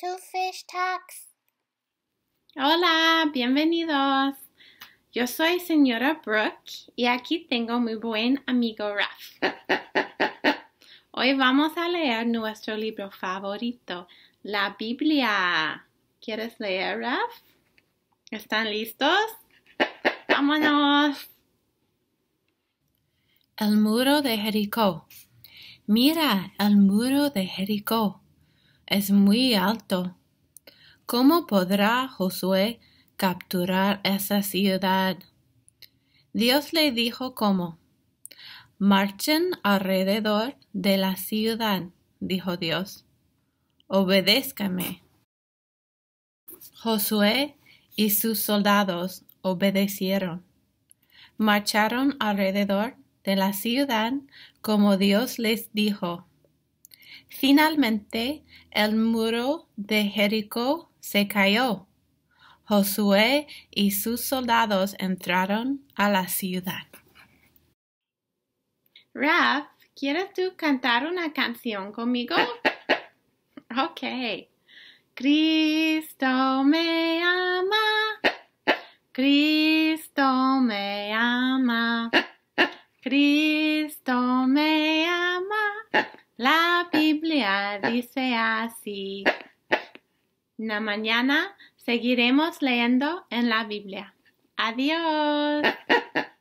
Two Fish Talks. Hola, bienvenidos. Yo soy señora Brooke y aquí tengo mi buen amigo Raf. Hoy vamos a leer nuestro libro favorito, la Biblia. ¿Quieres leer, Raf? ¿Están listos? ¡Vámonos! El muro de Jericó. Mira el muro de Jericó es muy alto. ¿Cómo podrá Josué capturar esa ciudad? Dios le dijo cómo. Marchen alrededor de la ciudad, dijo Dios. Obedézcame. Josué y sus soldados obedecieron. Marcharon alrededor de la ciudad como Dios les dijo. Finalmente el muro de Jericó se cayó. Josué y sus soldados entraron a la ciudad. Raf, ¿quieres tú cantar una canción conmigo? Ok. Cristo me ama. Cristo me ama. Cristo me ama. La dice así. La mañana seguiremos leyendo en la Biblia. Adiós.